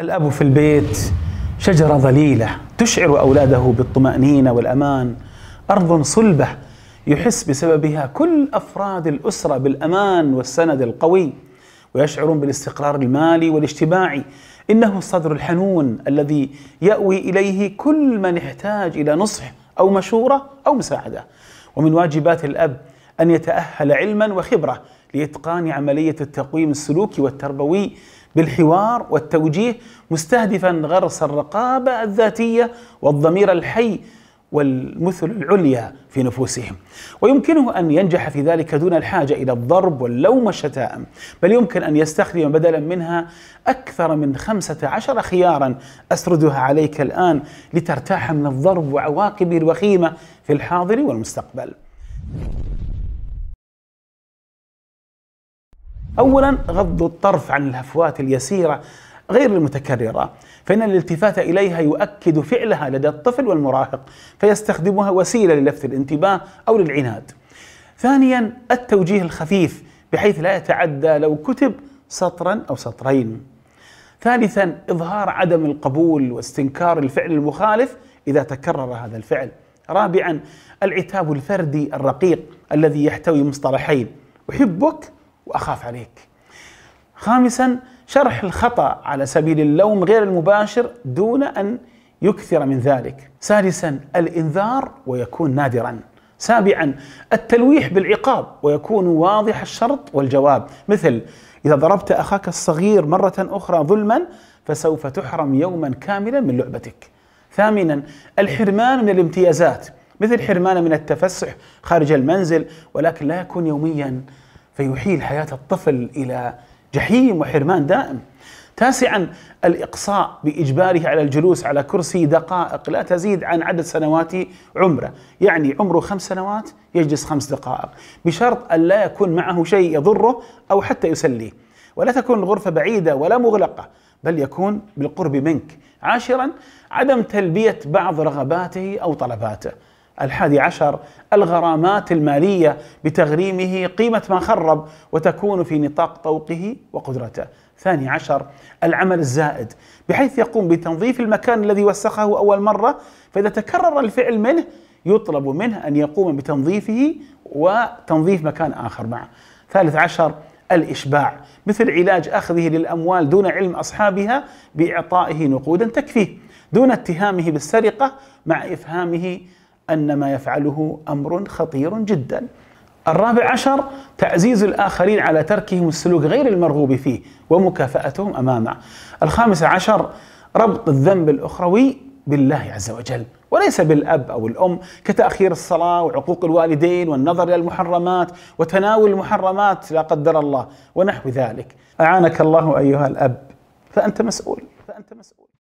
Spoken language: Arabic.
الأب في البيت شجرة ظليلة تشعر أولاده بالطمأنينة والأمان أرض صلبة يحس بسببها كل أفراد الأسرة بالأمان والسند القوي ويشعرون بالاستقرار المالي والاجتماعي إنه الصدر الحنون الذي يأوي إليه كل من يحتاج إلى نصح أو مشورة أو مساعدة ومن واجبات الأب أن يتأهل علما وخبرة لإتقان عملية التقويم السلوكي والتربوي بالحوار والتوجيه مستهدفا غرس الرقابه الذاتيه والضمير الحي والمثل العليا في نفوسهم ويمكنه أن ينجح في ذلك دون الحاجة إلى الضرب واللوم والشتائم بل يمكن أن يستخدم بدلا منها أكثر من خمسة عشر خيارا أسردها عليك الآن لترتاح من الضرب وعواقبه الوخيمة في الحاضر والمستقبل أولا غض الطرف عن الهفوات اليسيرة غير المتكررة فإن الالتفات إليها يؤكد فعلها لدى الطفل والمراهق فيستخدمها وسيلة للفت الانتباه أو للعناد ثانيا التوجيه الخفيف بحيث لا يتعدى لو كتب سطرا أو سطرين ثالثا إظهار عدم القبول واستنكار الفعل المخالف إذا تكرر هذا الفعل رابعا العتاب الفردي الرقيق الذي يحتوي مصطلحين أحبك واخاف عليك. خامسا شرح الخطا على سبيل اللوم غير المباشر دون ان يكثر من ذلك. سادسا الانذار ويكون نادرا. سابعا التلويح بالعقاب ويكون واضح الشرط والجواب مثل اذا ضربت اخاك الصغير مره اخرى ظلما فسوف تحرم يوما كاملا من لعبتك. ثامنا الحرمان من الامتيازات مثل حرمان من التفسح خارج المنزل ولكن لا يكون يوميا فيحيل حياة الطفل إلى جحيم وحرمان دائم تاسعا الإقصاء بإجباره على الجلوس على كرسي دقائق لا تزيد عن عدد سنوات عمره يعني عمره خمس سنوات يجلس خمس دقائق بشرط أن لا يكون معه شيء يضره أو حتى يسليه ولا تكون الغرفة بعيدة ولا مغلقة بل يكون بالقرب منك عاشرا عدم تلبية بعض رغباته أو طلباته الحادي عشر الغرامات المالية بتغريمه قيمة ما خرب وتكون في نطاق طوقه وقدرته ثاني عشر العمل الزائد بحيث يقوم بتنظيف المكان الذي وسخه أول مرة فإذا تكرر الفعل منه يطلب منه أن يقوم بتنظيفه وتنظيف مكان آخر معه ثالث عشر الإشباع مثل علاج أخذه للأموال دون علم أصحابها بإعطائه نقودا تكفيه دون اتهامه بالسرقة مع إفهامه أن ما يفعله أمر خطير جدا الرابع عشر تعزيز الآخرين على تركهم السلوك غير المرغوب فيه ومكافأتهم أمامه الخامس عشر ربط الذنب الأخروي بالله عز وجل وليس بالأب أو الأم كتأخير الصلاة وعقوق الوالدين والنظر إلى المحرمات وتناول المحرمات لا قدر الله ونحو ذلك أعانك الله أيها الأب فأنت مسؤول فأنت مسؤول